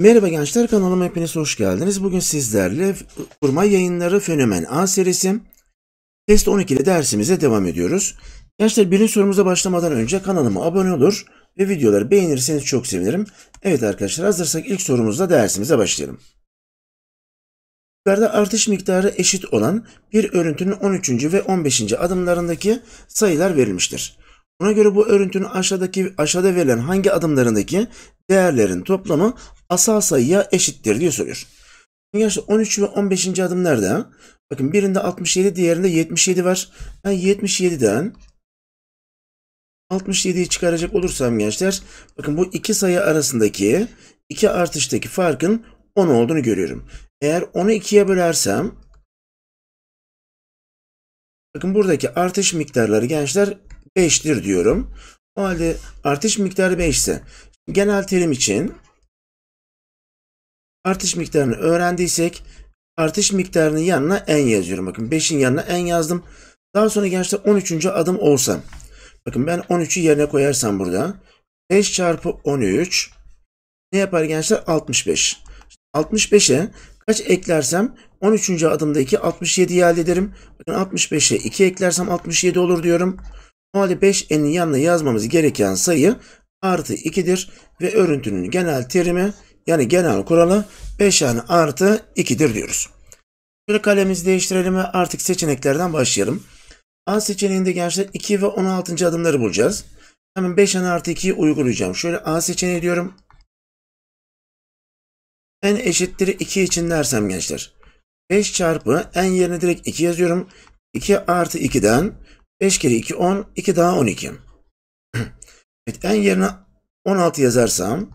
Merhaba gençler kanalıma hepiniz hoş geldiniz. Bugün sizlerle kurma yayınları fenomen A serisi test 12'de dersimize devam ediyoruz. Gençler birinci sorumuza başlamadan önce kanalıma abone olur ve videoları beğenirseniz çok sevinirim. Evet arkadaşlar hazırsak ilk sorumuzla dersimize başlayalım. Grafiklerde artış miktarı eşit olan bir örüntünün 13. ve 15. adımlarındaki sayılar verilmiştir. Buna göre bu örüntünün aşağıdaki aşağıda verilen hangi adımlarındaki değerlerin toplamı asal sayıya eşittir diye soruyor. Gençler 13 ve 15. adımlarda bakın birinde 67 diğerinde 77 var. Ben 77'den 67'yi çıkaracak olursam gençler bakın bu iki sayı arasındaki iki artıştaki farkın 10 olduğunu görüyorum. Eğer onu ikiye bölersem bakın buradaki artış miktarları gençler 5'tir diyorum. O halde artış miktarı 5 ise genel terim için artış miktarını öğrendiysek artış miktarının yanına en yazıyorum. Bakın 5'in yanına en yazdım. Daha sonra gençler 13. adım olsa. Bakın ben 13'ü yerine koyarsam burada 5 çarpı 13 ne yapar gençler? 65. 65'e Kaç eklersem 13. adımdaki 67'yi elde ederim. Bakın 65'e 2 eklersem 67 olur diyorum. O halde 5n'in yanına yazmamız gereken sayı artı 2'dir ve örüntünün genel terimi yani genel kuralı 5n artı 2'dir diyoruz. Şöyle kalemimizi değiştirelim ve artık seçeneklerden başlayalım. A seçeneğinde gençler 2 ve 16. adımları bulacağız. Hemen 5n artı 2'yi uygulayacağım. Şöyle A seçeneği diyorum n eşittir 2 için dersem gençler. 5 çarpı n yerine direkt 2 yazıyorum. 2 artı 2'den 5 kere 2 10, 2 daha 12. evet, n yerine 16 yazarsam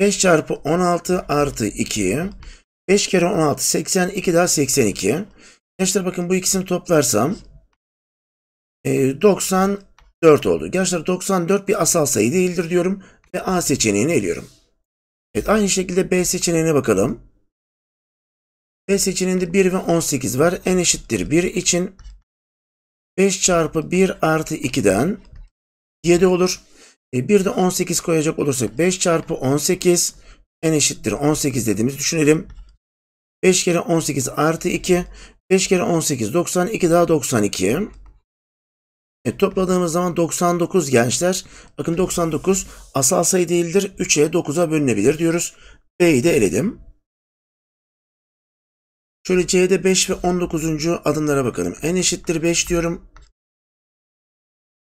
5 çarpı 16 artı 2 5 kere 16 82 daha 82 Gençler bakın bu ikisini toplarsam 94 e, oldu. Gençler 94 bir asal sayı değildir diyorum ve A seçeneğini eliyorum. Evet aynı şekilde B seçeneğine bakalım. B seçeneğinde 1 ve 18 var. N eşittir 1 için 5 çarpı 1 artı 2'den 7 olur. E, bir de 18 koyacak olursak 5 çarpı 18 n eşittir 18 dediğimiz düşünelim. 5 kere 18 artı 2. 5 kere 18 92 daha 92. E, topladığımız zaman 99 gençler. Bakın 99 asal sayı değildir. 3'e 9'a bölünebilir diyoruz. B'yi de eledim. Şöyle C'de 5 ve 19. adımlara bakalım. N eşittir 5 diyorum.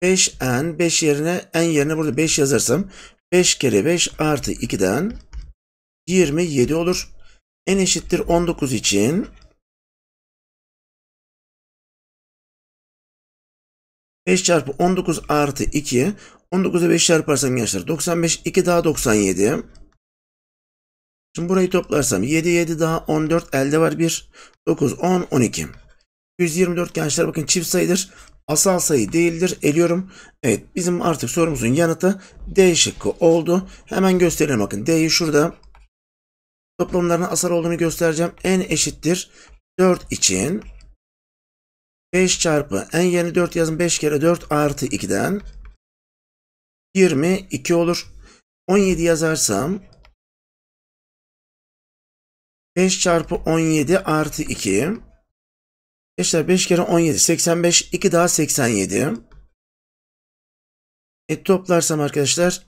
5N 5 yerine N yerine burada 5 yazarsam 5 kere 5 artı 2'den 27 olur. N eşittir 19 için 5 çarpı 19 artı 2. 19'a 5 çarparsam gençler 95. 2 daha 97. Şimdi burayı toplarsam 7 7 daha 14 elde var 1. 9 10 12. 124 gençler bakın çift sayıdır. Asal sayı değildir. Eliyorum. Evet bizim artık sorumuzun yanıtı D şıkkı oldu. Hemen gösterelim bakın. D'yi şurada toplamların asal olduğunu göstereceğim. N eşittir 4 için 5 çarpı en yeni 4 yazın 5 kere 4 artı 2'den 22 olur. 17 yazarsam 5 çarpı 17 artı 2 Gençler 5 kere 17 85 2 daha 87 e, toplarsam arkadaşlar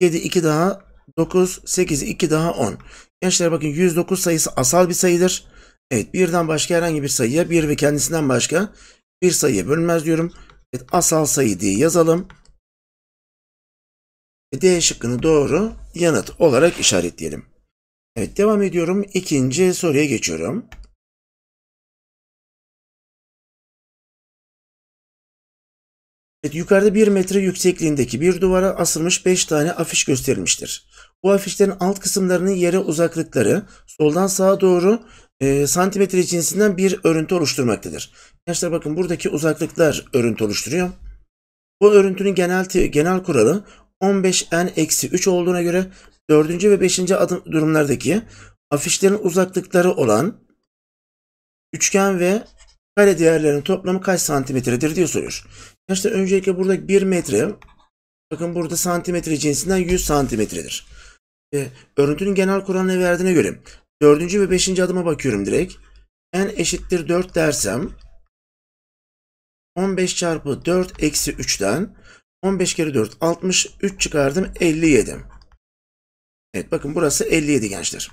7 2 daha 9 8 2 daha 10 Gençler bakın 109 sayısı asal bir sayıdır. Evet birden başka herhangi bir sayıya bir ve kendisinden başka bir sayıya bölünmez diyorum. Evet, asal sayı diye yazalım. D şıkkını doğru yanıt olarak işaretleyelim. Evet devam ediyorum. İkinci soruya geçiyorum. Evet, yukarıda 1 metre yüksekliğindeki bir duvara asılmış 5 tane afiş gösterilmiştir. Bu afişlerin alt kısımlarının yere uzaklıkları soldan sağa doğru e, santimetre cinsinden bir örüntü oluşturmaktadır. Gençler bakın buradaki uzaklıklar örüntü oluşturuyor. Bu örüntünün genel genel kuralı 15n-3 olduğuna göre 4. ve 5. adım durumlardaki afişlerin uzaklıkları olan üçgen ve kare değerlerinin toplamı kaç santimetredir diye soruyor. Gençler öncelikle burada 1 metre bakın burada santimetre cinsinden 100 santimetredir. E, örüntünün genel kuralına verdiğine göre Dördüncü ve beşinci adıma bakıyorum direkt. n eşittir 4 dersem 15 çarpı 4 eksi 3'ten 15 kere 4 63 çıkardım 57. Evet bakın burası 57 gençler.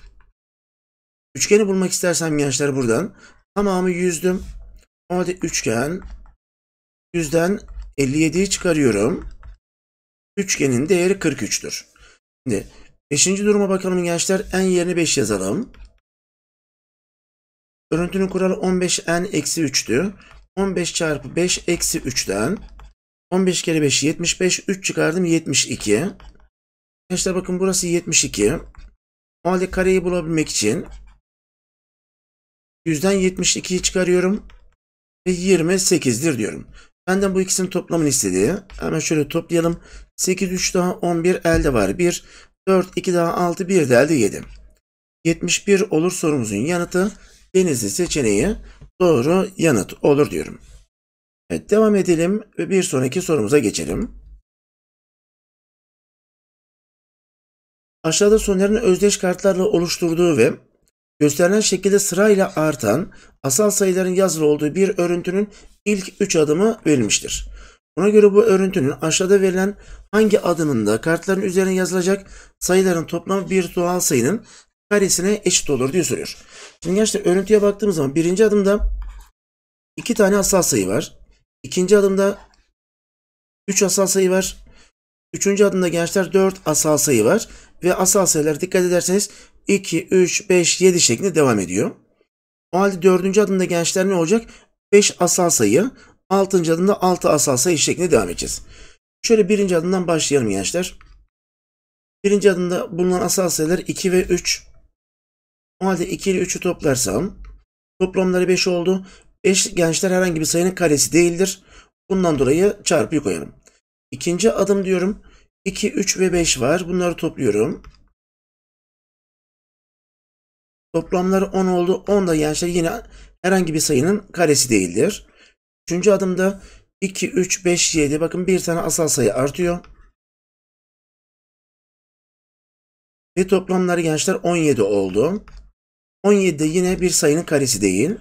Üçgeni bulmak istersem gençler buradan tamamı yüzdüm. O halde üçgen yüzden 57'yi çıkarıyorum. Üçgenin değeri 43'tür. Şimdi Beşinci duruma bakalım gençler. En yerine 5 yazalım. Örüntünün kuralı 15 n eksi 3'tü. 15 çarpı 5 eksi 3'ten 15 kere 5 75. 3 çıkardım 72. Gençler bakın burası 72. O halde kareyi bulabilmek için 100'den 72'yi çıkarıyorum. Ve 28'dir diyorum. Benden bu ikisinin toplamını istediği. Hemen şöyle toplayalım. 8, 3 daha 11 elde var. 1, 4, 2 daha 6, 1 de 7. 71 olur sorumuzun yanıtı Denizli seçeneği doğru yanıt olur diyorum. Evet devam edelim ve bir sonraki sorumuza geçelim. Aşağıda sonların özdeş kartlarla oluşturduğu ve gösterilen şekilde sırayla artan asal sayıların yazılı olduğu bir örüntünün ilk 3 adımı verilmiştir. Ona göre bu örüntünün aşağıda verilen hangi adımında kartların üzerine yazılacak sayıların toplamı bir doğal sayının karesine eşit olur diye soruyor. Şimdi gençler örüntüye baktığımız zaman birinci adımda iki tane asal sayı var. İkinci adımda üç asal sayı var. Üçüncü adımda gençler dört asal sayı var. Ve asal sayılar dikkat ederseniz 2, 3, 5, 7 şeklinde devam ediyor. O halde dördüncü adımda gençler ne olacak? 5 asal sayı, Altıncı adımda altı asal sayı şeklinde devam edeceğiz. Şöyle birinci adımdan başlayalım gençler. Birinci adımda bulunan asal sayılar 2 ve 3. O halde 2 ile 3'ü toplarsam toplamları 5 oldu. 5 gençler herhangi bir sayının karesi değildir. Bundan dolayı çarpıyı koyalım. İkinci adım diyorum. 2, 3 ve 5 var. Bunları topluyorum. Toplamları 10 oldu. 10 da gençler yine herhangi bir sayının karesi değildir. Üçüncü adımda 2, 3, 5, 7. Bakın bir tane asal sayı artıyor. Ve toplamları gençler 17 oldu. 17 de yine bir sayının karesi değil.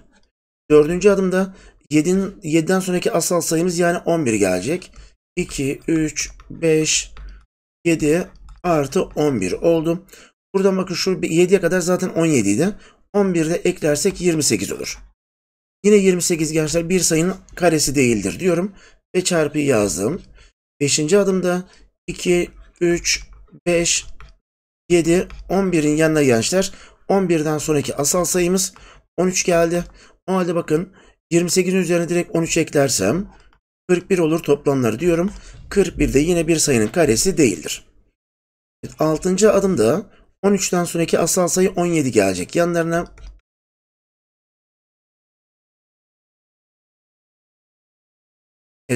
Dördüncü adımda 7'nin 7'den sonraki asal sayımız yani 11 gelecek. 2, 3, 5, 7 artı 11 oldu. Buradan bakın şu 7'ye kadar zaten 17 idi. 11'de eklersek 28 olur. Yine 28 gençler bir sayının karesi değildir diyorum. Ve çarpı yazdım. Beşinci adımda 2, 3, 5, 7, 11'in yanına gençler. 11'den sonraki asal sayımız 13 geldi. O halde bakın 28'in üzerine direkt 13 eklersem 41 olur toplamları diyorum. 41 de yine bir sayının karesi değildir. 6. adımda 13'ten sonraki asal sayı 17 gelecek. Yanlarına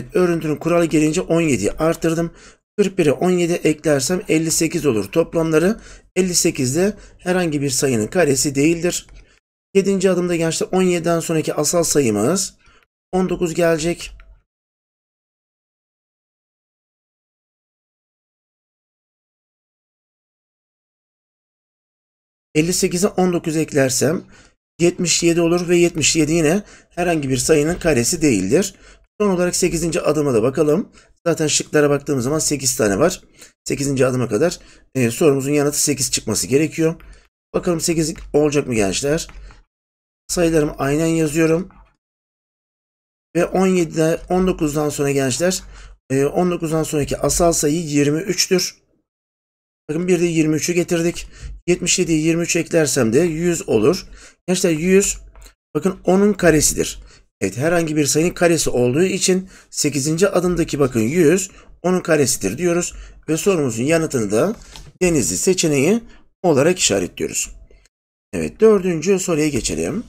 Evet örüntünün kuralı gelince 17'yi arttırdım. 41'e 17 eklersem 58 olur. Toplamları 58 de herhangi bir sayının karesi değildir. 7. adımda gençler 17'den sonraki asal sayımız 19 gelecek. ...58'e 19 eklersem 77 olur ve 77 yine herhangi bir sayının karesi değildir. Son olarak 8. adıma da bakalım. Zaten şıklara baktığımız zaman 8 tane var. 8. adıma kadar e, sorumuzun yanıtı 8 çıkması gerekiyor. Bakalım 8 olacak mı gençler? Sayılarımı aynen yazıyorum. Ve 17'de 19'dan sonra gençler 19'dan e, sonraki asal sayı 23'tür. Bakın bir de 23'ü getirdik. 77'yi 23 eklersem de 100 olur. Gençler 100 bakın 10'un karesidir. Evet herhangi bir sayının karesi olduğu için 8. adımdaki bakın 100 onun karesidir diyoruz ve sorumuzun yanıtını da denizli seçeneği olarak işaretliyoruz. Evet dördüncü soruya geçelim.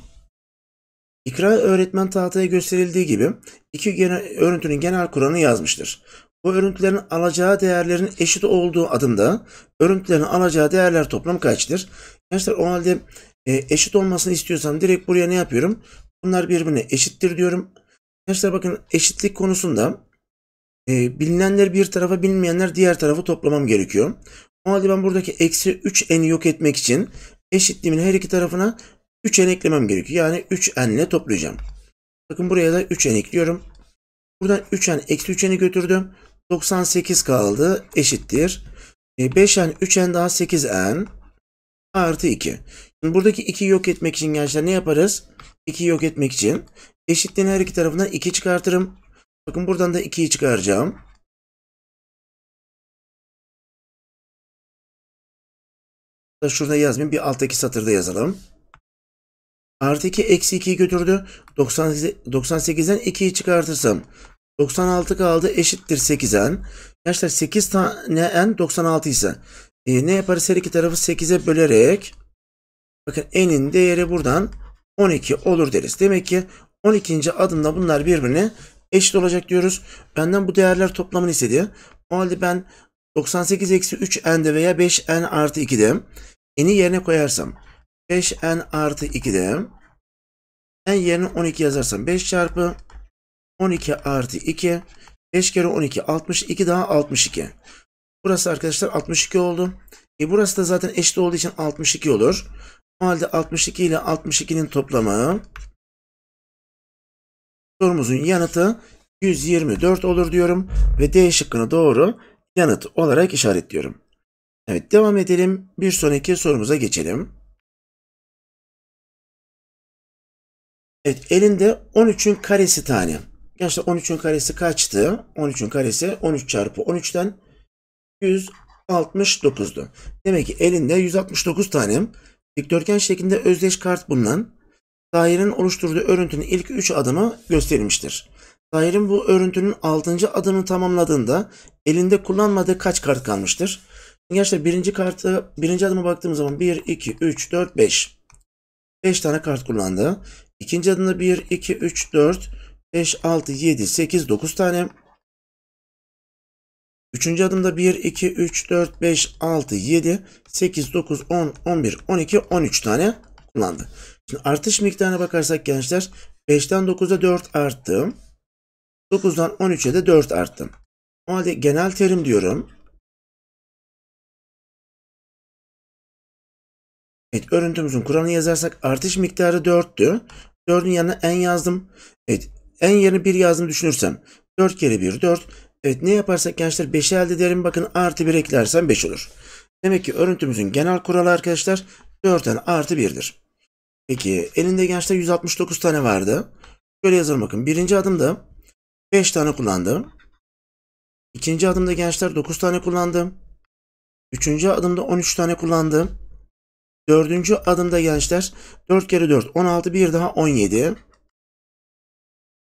İkra öğretmen tahtaya gösterildiği gibi iki genel, örüntünün genel kuralını yazmıştır. Bu örüntülerin alacağı değerlerin eşit olduğu adımda örüntülerin alacağı değerler toplam kaçtır? Gençler o halde e, eşit olmasını istiyorsam direkt buraya ne yapıyorum? bunlar birbirine eşittir diyorum. Arkadaşlar bakın eşitlik konusunda e, bilinenler bir tarafa bilinmeyenler diğer tarafı toplamam gerekiyor. O halde ben buradaki eksi 3n'i yok etmek için eşitliğimin her iki tarafına 3n eklemem gerekiyor. Yani 3n ile toplayacağım. Bakın buraya da 3n ekliyorum. Buradan 3n eksi 3n'i götürdüm. 98 kaldı. Eşittir. E, 5n 3n daha 8n artı 2. Şimdi buradaki 2'yi yok etmek için gençler ne yaparız? 2'yi yok etmek için eşitliğin her iki tarafından 2 çıkartırım. Bakın buradan da 2'yi çıkaracağım. Şurada yazmayayım. Bir alttaki satırda yazalım. Artı 2 eksi 2'yi götürdü. 98'den 2'yi çıkartırsam 96 kaldı eşittir 8'en. Gençler 8 tane n 96 ise e, ne yaparız her iki tarafı 8'e bölerek bakın n'in değeri buradan 12 olur deriz. Demek ki 12. adımda bunlar birbirine eşit olacak diyoruz. Benden bu değerler toplamını istedi. O halde ben 98 eksi 3 n'de veya 5 n artı 2'de n'i yerine koyarsam 5 n artı 2'de n yerine 12 yazarsam 5 çarpı 12 artı 2 5 kere 12 62 daha 62. Burası arkadaşlar 62 oldu. E burası da zaten eşit olduğu için 62 olur. Normalde 62 ile 62'nin toplamı sorumuzun yanıtı 124 olur diyorum ve D şıkkını doğru yanıt olarak işaretliyorum. Evet devam edelim. Bir sonraki sorumuza geçelim. Evet elinde 13'ün karesi tane. Gerçi 13'ün karesi kaçtı? 13'ün karesi 13 çarpı 13'ten 169'du. Demek ki elinde 169 tane dikdörtgen şeklinde özdeş kart bulunan dairenin oluşturduğu örüntünün ilk 3 adımı gösterilmiştir. Dairenin bu örüntünün 6. adımını tamamladığında elinde kullanmadığı kaç kart kalmıştır? Gençler birinci kartı, birinci adıma baktığımız zaman 1, 2, 3, 4, 5. 5 tane kart kullandı. İkinci adımda 1, 2, 3, 4, 5, 6, 7, 8, 9 tane. Üçüncü adımda 1, 2, 3, 4, 5, 6, 7, 8, 9, 10, 11, 12, 13 tane kullandı. Şimdi artış miktarına bakarsak gençler 5'ten 9'a 4 arttı. 9'dan 13'e de 4 arttım. O halde genel terim diyorum. Evet örüntümüzün kuralını yazarsak artış miktarı 4'tü. 4'ün yanına en yazdım. Evet en yerine 1 yazdım düşünürsem 4 kere 1 4. Evet ne yaparsak gençler 5'i elde edelim. Bakın artı 1 eklersen 5 olur. Demek ki örüntümüzün genel kuralı arkadaşlar 4'ten artı 1'dir. Peki elinde gençler 169 tane vardı. Şöyle yazalım bakın. Birinci adımda 5 tane kullandım. İkinci adımda gençler 9 tane kullandım. Üçüncü adımda 13 tane kullandım. Dördüncü adımda gençler 4 kere 4 16 bir daha 17.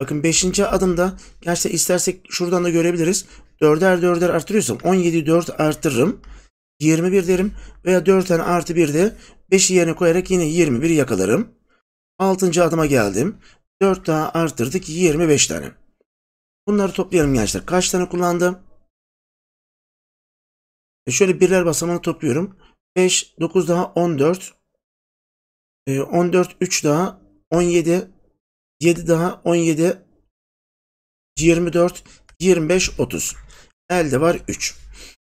Bakın 5. adımda gerçi istersek şuradan da görebiliriz. 4'er 4'er arttırıyorsam 17'yi 4 arttırırım. 21 derim veya 4 tane artı 1 de 5'i yerine koyarak yine 21 yakalarım. 6. adıma geldim. 4 daha arttırdık 25 tane. Bunları toplayalım gençler. Kaç tane kullandım? E şöyle birler basamağını topluyorum. 5, 9 daha 14. E 14, 3 daha 17, 7 daha 17 24 25 30. Elde var 3.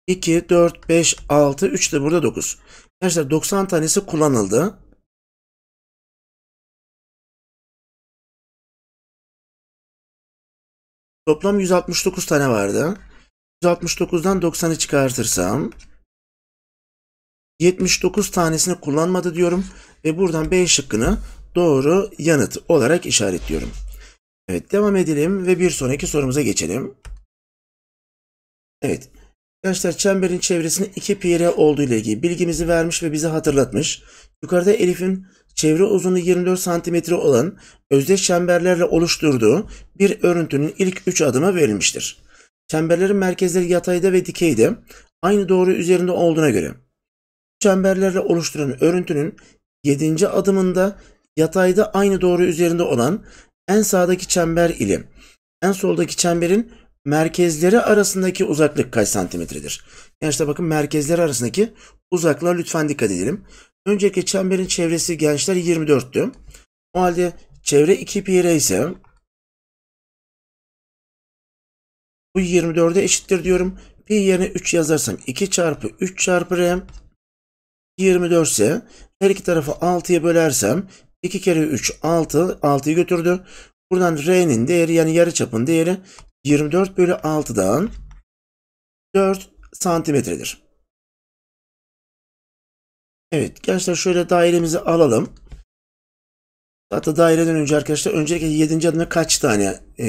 2 4 5 6 3 de burada 9. Arkadaşlar 90 tanesi kullanıldı. Toplam 169 tane vardı. 169'dan 90'ı çıkartırsam 79 tanesini kullanmadı diyorum ve buradan B şıkkını doğru yanıt olarak işaretliyorum. Evet devam edelim ve bir sonraki sorumuza geçelim. Evet. Gençler çemberin çevresinde 2 pi olduğu ile ilgili bilgimizi vermiş ve bize hatırlatmış. Yukarıda Elif'in çevre uzunluğu 24 santimetre olan özdeş çemberlerle oluşturduğu bir örüntünün ilk 3 adımı verilmiştir. Çemberlerin merkezleri yatayda ve dikeyde aynı doğru üzerinde olduğuna göre çemberlerle oluşturan örüntünün 7. adımında Yatayda aynı doğru üzerinde olan en sağdaki çember ile en soldaki çemberin merkezleri arasındaki uzaklık kaç santimetredir? Gençler bakın merkezleri arasındaki uzaklığa lütfen dikkat edelim. Önceki çemberin çevresi gençler 24'tü. O halde çevre 2 pi r ise bu 24'e eşittir diyorum. Pi yerine 3 yazarsam 2 çarpı 3 çarpı r 24 ise her iki tarafı 6'ya bölersem 2 kere 3 6. 6'yı götürdü. Buradan R'nin değeri yani yarı çapın değeri 24 bölü 6'dan 4 santimetredir. Evet gençler şöyle dairemizi alalım. Hatta daireden önce arkadaşlar öncelikle 7. adımda kaç tane e,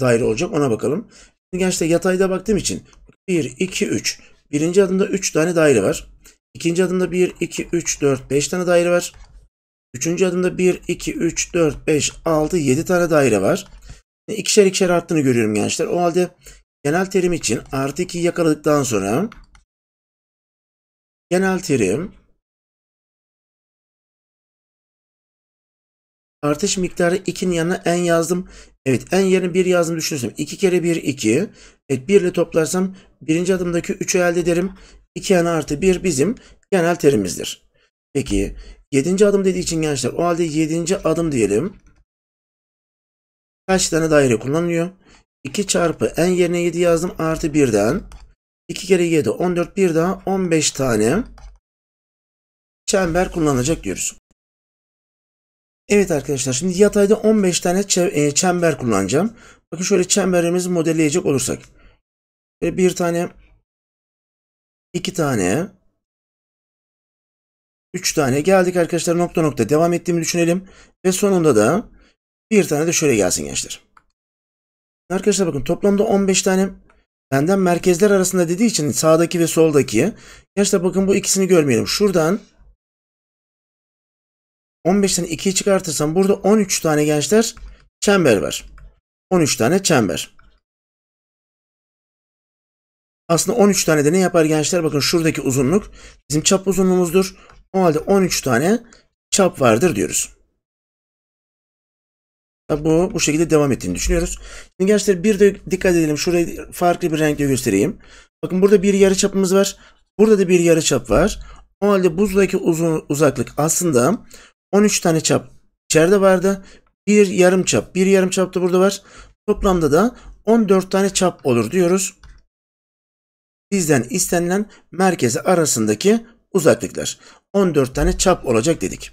daire olacak ona bakalım. Şimdi gençler yatayda baktığım için 1, 2, 3. Birinci adımda 3 tane daire var. İkinci adımda 1, 2, 3, 4, 5 tane daire var. Üçüncü adımda 1, 2, 3, 4, 5, 6, 7 tane daire var. E, ikişer ikişer arttığını görüyorum gençler. O halde genel terim için artı 2'yi yakaladıktan sonra genel terim artış miktarı 2'nin yanına en yazdım. Evet en yerine 1 yazdım düşünürsem 2 kere 1 2. Evet 1 ile toplarsam birinci adımdaki 3'ü elde ederim. 2 n artı 1 bizim genel terimizdir. Peki 7. adım dediği için gençler o halde 7. adım diyelim. Kaç tane daire kullanılıyor? 2 çarpı en yerine 7 yazdım artı 1'den. 2 kere 7 14 bir daha 15 tane çember kullanacak diyoruz. Evet arkadaşlar şimdi yatayda 15 tane e, çember kullanacağım. Bakın şöyle çemberimizi modelleyecek olursak. Böyle bir tane, iki tane, 3 tane geldik arkadaşlar nokta nokta devam ettiğimi düşünelim. Ve sonunda da bir tane de şöyle gelsin gençler. Arkadaşlar bakın toplamda 15 tane benden merkezler arasında dediği için sağdaki ve soldaki. Gençler bakın bu ikisini görmeyelim. Şuradan 15'ten 2'yi çıkartırsam burada 13 tane gençler çember var. 13 tane çember. Aslında 13 tane de ne yapar gençler? Bakın şuradaki uzunluk bizim çap uzunluğumuzdur. O halde 13 tane çap vardır diyoruz. Bu, bu şekilde devam ettiğini düşünüyoruz. Şimdi gençler bir de dikkat edelim. Şurayı farklı bir renkle göstereyim. Bakın burada bir yarı çapımız var. Burada da bir yarı çap var. O halde buzdaki uzun uzaklık aslında 13 tane çap içeride vardı. Bir yarım çap, bir yarım çap da burada var. Toplamda da 14 tane çap olur diyoruz. Bizden istenilen merkeze arasındaki uzaklıklar. 14 tane çap olacak dedik.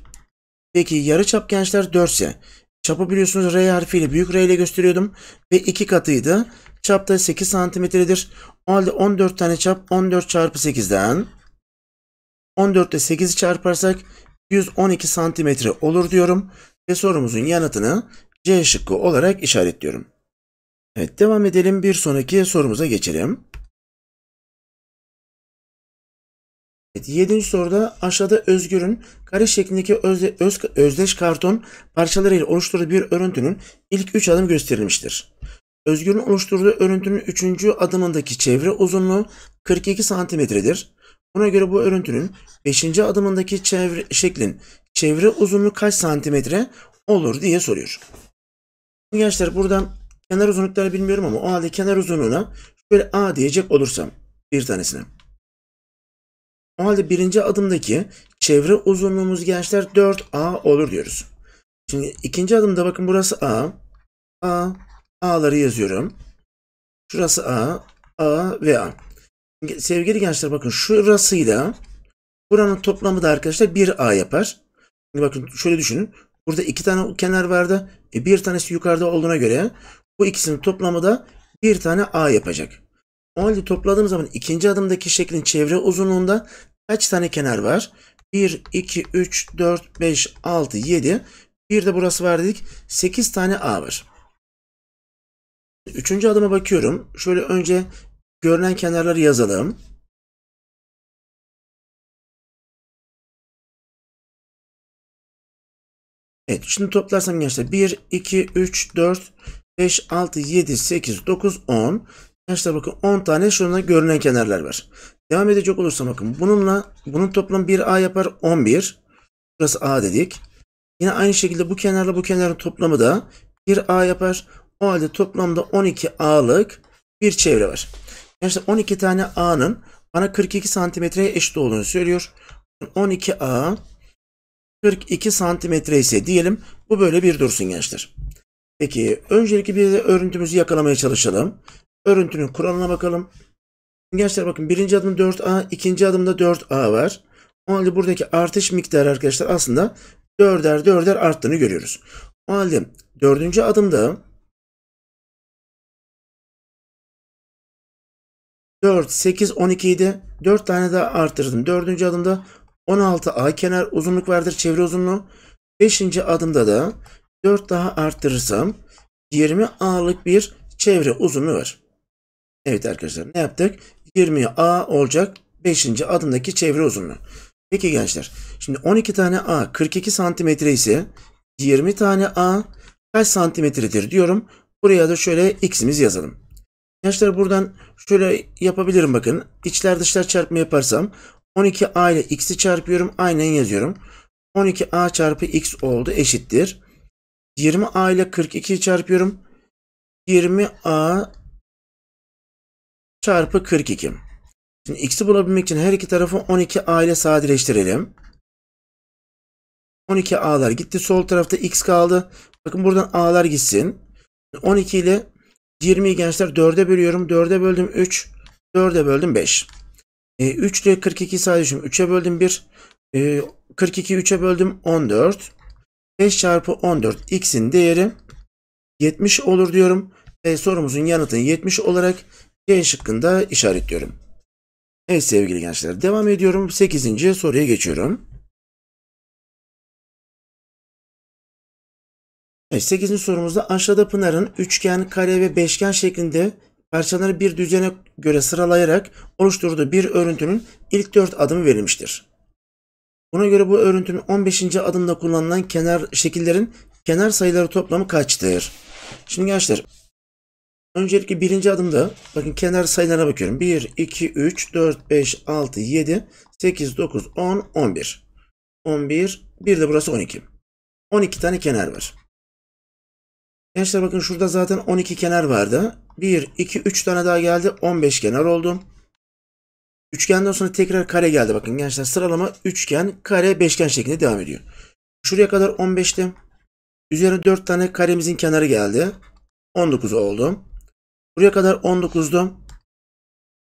Peki yarı çap gençler 4 ise çapı biliyorsunuz R harfiyle büyük R ile gösteriyordum ve 2 katıydı. Çap da 8 santimetredir. O halde 14 tane çap 14 çarpı 8'den 14 ile 8'i çarparsak 112 santimetre olur diyorum ve sorumuzun yanıtını C şıkkı olarak işaretliyorum. Evet devam edelim bir sonraki sorumuza geçelim. Evet, yedinci soruda aşağıda Özgür'ün kare şeklindeki özde, öz, özdeş karton parçalarıyla oluşturduğu bir örüntünün ilk 3 adım gösterilmiştir. Özgür'ün oluşturduğu örüntünün 3. adımındaki çevre uzunluğu 42 santimetredir. Buna göre bu örüntünün 5. adımındaki çevre, şeklin çevre uzunluğu kaç santimetre olur diye soruyor. Gençler buradan kenar uzunlukları bilmiyorum ama o halde kenar uzunluğuna şöyle A diyecek olursam bir tanesine. O halde birinci adımdaki çevre uzunluğumuz gençler 4A olur diyoruz. Şimdi ikinci adımda bakın burası A. A, A'ları yazıyorum. Şurası A, A ve A. Sevgili gençler bakın şurasıyla buranın toplamı da arkadaşlar 1A yapar. Şimdi bakın şöyle düşünün. Burada iki tane kenar vardı. E bir tanesi yukarıda olduğuna göre bu ikisinin toplamı da bir tane A yapacak. O halde topladığım zaman ikinci adımdaki şeklin çevre uzunluğunda kaç tane kenar var? 1, 2, 3, 4, 5, 6, 7. Bir de burası var dedik. 8 tane A var. Üçüncü adıma bakıyorum. Şöyle önce görünen kenarları yazalım. Evet şimdi toplarsam gençler 1, 2, 3, 4, 5, 6, 7, 8, 9, 10. Arkadaşlar bakın 10 tane şurada görünen kenarlar var. Devam edecek olursa bakın bununla bunun toplam 1A yapar 11. Burası A dedik. Yine aynı şekilde bu kenarla bu kenarın toplamı da 1A yapar. O halde toplamda 12A'lık bir çevre var. Arkadaşlar 12 tane A'nın bana 42 santimetreye eşit olduğunu söylüyor. 12A 42 santimetre ise diyelim bu böyle bir dursun gençler. Peki öncelikle bir de örüntümüzü yakalamaya çalışalım. Örüntünün kuralına bakalım. Gençler bakın birinci adım 4A, ikinci adımda 4A var. O halde buradaki artış miktarı arkadaşlar aslında 4'er 4'er arttığını görüyoruz. O halde dördüncü adımda 4, 8, 12 idi. 4 tane daha arttırdım. Dördüncü adımda 16A kenar uzunluk vardır çevre uzunluğu. Beşinci adımda da 4 daha arttırırsam 20 A'lık bir çevre uzunluğu var. Evet arkadaşlar ne yaptık? 20A olacak 5. adımdaki çevre uzunluğu. Peki gençler şimdi 12 tane A 42 santimetre ise 20 tane A kaç santimetredir diyorum. Buraya da şöyle x'imiz yazalım. Gençler buradan şöyle yapabilirim bakın. İçler dışlar çarpma yaparsam 12A ile x'i çarpıyorum. Aynen yazıyorum. 12A çarpı x oldu eşittir. 20A ile 42'yi çarpıyorum. 20A çarpı 42. Şimdi x'i bulabilmek için her iki tarafı 12 a ile sadeleştirelim. 12 a'lar gitti. Sol tarafta x kaldı. Bakın buradan a'lar gitsin. 12 ile 20'yi gençler 4'e bölüyorum. 4'e böldüm 3. 4'e böldüm 5. E, 3 ile 42 sadeleştiriyorum. 3'e böldüm 1. E, 42'yi 3'e böldüm 14. 5 çarpı 14 x'in değeri 70 olur diyorum. E, sorumuzun yanıtı 70 olarak C şıkkında işaretliyorum. Evet sevgili gençler devam ediyorum. 8. soruya geçiyorum. Evet 8. sorumuzda aşağıda Pınar'ın üçgen, kare ve beşgen şeklinde parçaları bir düzene göre sıralayarak oluşturduğu bir örüntünün ilk 4 adımı verilmiştir. Buna göre bu örüntünün 15. adımda kullanılan kenar şekillerin kenar sayıları toplamı kaçtır? Şimdi gençler Öncelikle birinci adımda bakın kenar sayılarına bakıyorum. 1, 2, 3, 4, 5, 6, 7, 8, 9, 10, 11. 11, bir de burası 12. 12 tane kenar var. Gençler bakın şurada zaten 12 kenar vardı. 1, 2, 3 tane daha geldi. 15 kenar oldu. Üçgenden sonra tekrar kare geldi. Bakın gençler sıralama üçgen, kare, beşgen şeklinde devam ediyor. Şuraya kadar 15'ti. Üzerine 4 tane karemizin kenarı geldi. 19 oldu. Buraya kadar 19'dum.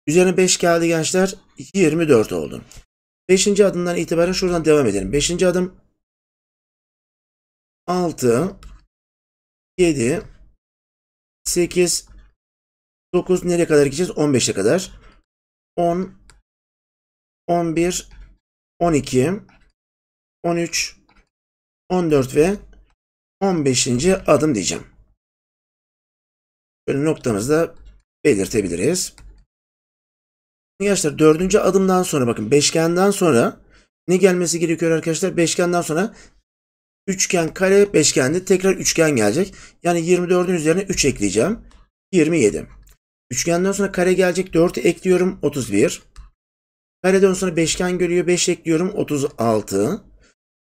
Üzerine 5 geldi gençler. 24 oldu. 5. adımdan itibaren şuradan devam edelim. 5. adım 6 7 8 9 nereye kadar gideceğiz? 15'e kadar. 10 11 12 13 14 ve 15. adım diyeceğim. Böyle noktamızda belirtebiliriz. Arkadaşlar dördüncü adımdan sonra bakın beşgenden sonra ne gelmesi gerekiyor arkadaşlar? Beşgenden sonra üçgen kare beşgende tekrar üçgen gelecek. Yani 24'ün üzerine 3 ekleyeceğim. 27. Üçgenden sonra kare gelecek. 4 ekliyorum. 31. Kareden sonra beşgen görüyor. 5 ekliyorum. 36.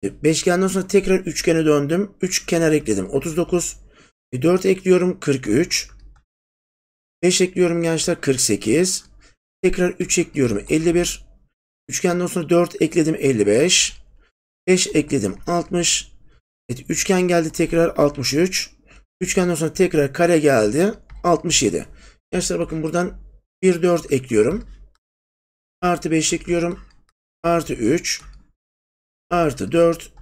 E, beşgenden sonra tekrar üçgene döndüm. 3 kenar ekledim. 39. 4 e, ekliyorum. 43. 5 ekliyorum gençler 48. Tekrar 3 ekliyorum 51. Üçgenden sonra 4 ekledim 55. 5 ekledim 60. Evet, üçgen geldi tekrar 63. Üçgenden sonra tekrar kare geldi 67. Gençler bakın buradan 1 4 ekliyorum. Artı 5 ekliyorum. Artı 3. Artı 4.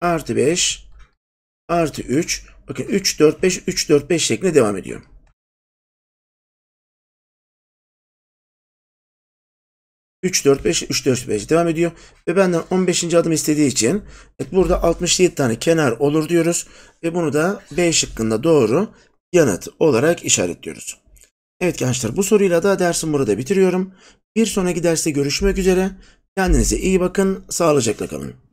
Artı 5. Artı 3. Bakın 3 4 5 3 4 5 şeklinde devam ediyorum. 3, 4, 5, 3, 4, 5 devam ediyor. Ve benden 15. adım istediği için evet, burada 67 tane kenar olur diyoruz. Ve bunu da B şıkkında doğru yanıt olarak işaretliyoruz. Evet gençler bu soruyla da dersim burada bitiriyorum. Bir sonraki derste görüşmek üzere. Kendinize iyi bakın. Sağlıcakla kalın.